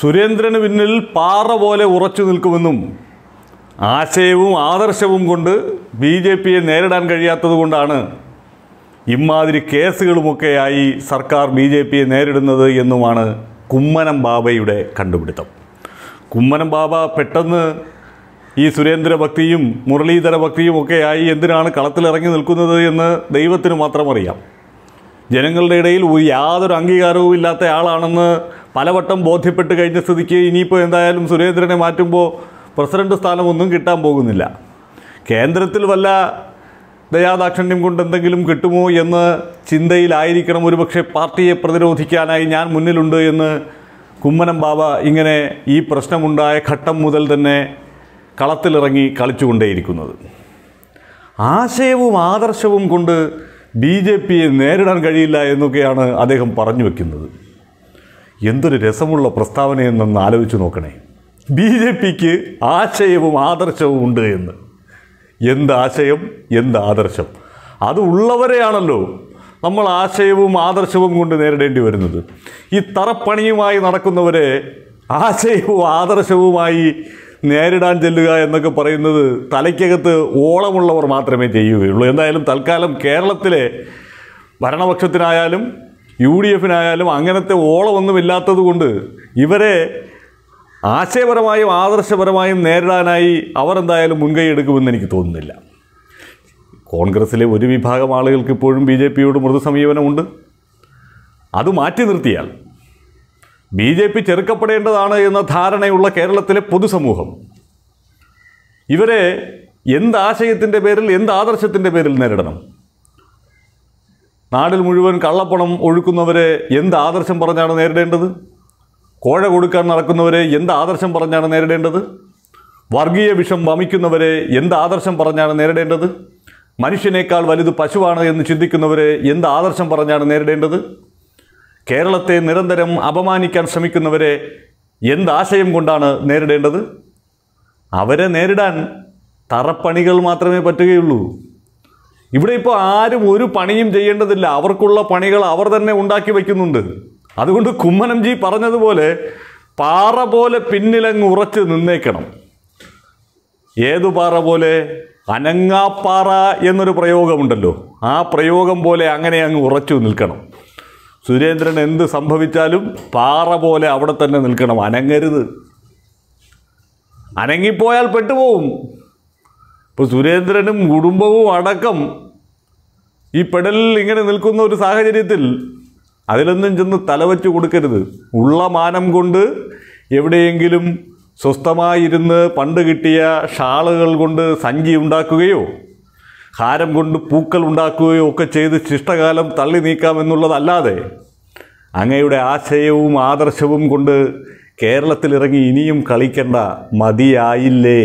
സുരേന്ദ്രന് പിന്നിൽ പാറ പോലെ ഉറച്ചു നിൽക്കുമെന്നും ആശയവും ആദർശവും കൊണ്ട് ബി ജെ പിയെ നേരിടാൻ കൊണ്ടാണ് ഇമാതിരി കേസുകളുമൊക്കെയായി സർക്കാർ ബി ജെ പിയെ നേരിടുന്നത് എന്നുമാണ് കുമ്മനം ബാബയുടെ കണ്ടുപിടുത്തം കുമ്മനം ബാബ പെട്ടെന്ന് ഈ സുരേന്ദ്ര ഭക്തിയും മുരളീധര ഭക്തിയും ഒക്കെയായി എന്തിനാണ് കളത്തിലിറങ്ങി നിൽക്കുന്നത് എന്ന് ദൈവത്തിന് മാത്രം അറിയാം ജനങ്ങളുടെ ഇടയിൽ യാതൊരു അംഗീകാരവും ഇല്ലാത്ത ആളാണെന്ന് പലവട്ടം ബോധ്യപ്പെട്ട് കഴിഞ്ഞ സ്ഥിതിക്ക് ഇനിയിപ്പോൾ എന്തായാലും സുരേന്ദ്രനെ മാറ്റുമ്പോൾ പ്രസിഡന്റ് സ്ഥാനമൊന്നും കിട്ടാൻ പോകുന്നില്ല കേന്ദ്രത്തിൽ വല്ല ദയാദാക്ഷിണ്യം കൊണ്ട് എന്തെങ്കിലും കിട്ടുമോ എന്ന് ചിന്തയിലായിരിക്കണം ഒരുപക്ഷെ പാർട്ടിയെ പ്രതിരോധിക്കാനായി ഞാൻ മുന്നിലുണ്ട് എന്ന് കുമ്മനം ബാബ ഇങ്ങനെ ഈ പ്രശ്നമുണ്ടായ ഘട്ടം മുതൽ തന്നെ കളത്തിലിറങ്ങി കളിച്ചുകൊണ്ടേയിരിക്കുന്നത് ആശയവും ആദർശവും കൊണ്ട് ബി ജെ പിയെ നേരിടാൻ കഴിയില്ല എന്നൊക്കെയാണ് അദ്ദേഹം പറഞ്ഞു വയ്ക്കുന്നത് എന്തൊരു രസമുള്ള പ്രസ്താവനയെന്നൊന്ന് ആലോചിച്ച് നോക്കണേ ബി ജെ പിക്ക് ആശയവും ആദർശവും ഉണ്ട് എന്ന് എന്ത് ആശയം എന്ത് ആദർശം അത് ഉള്ളവരെയാണല്ലോ നമ്മൾ ആശയവും ആദർശവും കൊണ്ട് നേരിടേണ്ടി വരുന്നത് ഈ തറപ്പണിയുമായി നടക്കുന്നവരെ ആശയവും ആദർശവുമായി നേരിടാൻ ചെല്ലുക എന്നൊക്കെ പറയുന്നത് തലയ്ക്കകത്ത് ഓളമുള്ളവർ മാത്രമേ ചെയ്യുകയുള്ളൂ എന്തായാലും തൽക്കാലം കേരളത്തിലെ ഭരണപക്ഷത്തിനായാലും യു ഡി എഫിനായാലും അങ്ങനത്തെ ഓളമൊന്നുമില്ലാത്തത് കൊണ്ട് ഇവരെ ആശയപരമായും ആദർശപരമായും നേരിടാനായി അവർ എന്തായാലും മുൻകൈ എടുക്കുമെന്ന് എനിക്ക് തോന്നുന്നില്ല കോൺഗ്രസ്സിലെ ഒരു വിഭാഗം ആളുകൾക്ക് ഇപ്പോഴും ബി ജെ പിയോട് മൃദു സമീപനമുണ്ട് അത് മാറ്റി നിർത്തിയാൽ ബി ജെ പി ചെറുക്കപ്പെടേണ്ടതാണ് എന്ന ധാരണയുള്ള കേരളത്തിലെ പൊതുസമൂഹം ഇവരെ എന്ത് ആശയത്തിൻ്റെ പേരിൽ എന്ത് ആദർശത്തിൻ്റെ പേരിൽ നേരിടണം നാടിൽ മുഴുവൻ കള്ളപ്പണം ഒഴുക്കുന്നവരെ എന്ത് ആദർശം പറഞ്ഞാണ് നേരിടേണ്ടത് കോഴ കൊടുക്കാൻ നടക്കുന്നവരെ എന്ത് ആദർശം പറഞ്ഞാണ് നേരിടേണ്ടത് വർഗീയ വിഷം വമിക്കുന്നവരെ എന്ത് ആദർശം പറഞ്ഞാണ് നേരിടേണ്ടത് മനുഷ്യനേക്കാൾ വലുത് പശുവാണ് എന്ന് ചിന്തിക്കുന്നവരെ എന്ത് ആദർശം പറഞ്ഞാണ് നേരിടേണ്ടത് കേരളത്തെ നിരന്തരം അപമാനിക്കാൻ ശ്രമിക്കുന്നവരെ എന്താശയം കൊണ്ടാണ് നേരിടേണ്ടത് അവരെ നേരിടാൻ തറപ്പണികൾ മാത്രമേ പറ്റുകയുള്ളൂ ഇവിടെ ഇപ്പോൾ ആരും ഒരു പണിയും ചെയ്യേണ്ടതില്ല അവർക്കുള്ള പണികൾ അവർ തന്നെ ഉണ്ടാക്കി വയ്ക്കുന്നുണ്ട് അതുകൊണ്ട് കുമ്മനംജി പറഞ്ഞതുപോലെ പാറ പോലെ പിന്നിലങ്ങ് ഉറച്ചു നിന്നേക്കണം ഏതു പാറ പോലെ അനങ്ങാപ്പാറ എന്നൊരു പ്രയോഗമുണ്ടല്ലോ ആ പ്രയോഗം പോലെ അങ്ങനെ അങ്ങ് ഉറച്ചു നിൽക്കണം സുരേന്ദ്രൻ എന്ത് സംഭവിച്ചാലും പാറ പോലെ അവിടെ തന്നെ നിൽക്കണം അനങ്ങരുത് അനങ്ങിപ്പോയാൽ പെട്ടുപോകും ഇപ്പോൾ സുരേന്ദ്രനും കുടുംബവും അടക്കം ഈ പെടലിൽ ഇങ്ങനെ നിൽക്കുന്ന ഒരു സാഹചര്യത്തിൽ അതിലൊന്നും ചെന്ന് തലവച്ച് കൊടുക്കരുത് ഉള്ള മാനം കൊണ്ട് എവിടെയെങ്കിലും സ്വസ്ഥമായിരുന്ന് പണ്ട് കിട്ടിയ ഷാളുകൾ കൊണ്ട് സഞ്ചി ഉണ്ടാക്കുകയോ ഹാരം കൊണ്ട് പൂക്കൾ ഉണ്ടാക്കുകയോ ഒക്കെ ചെയ്ത് ശിഷ്ടകാലം തള്ളി നീക്കാമെന്നുള്ളതല്ലാതെ അങ്ങയുടെ ആശയവും ആദർശവും കൊണ്ട് കേരളത്തിലിറങ്ങി ഇനിയും കളിക്കേണ്ട മതിയായില്ലേ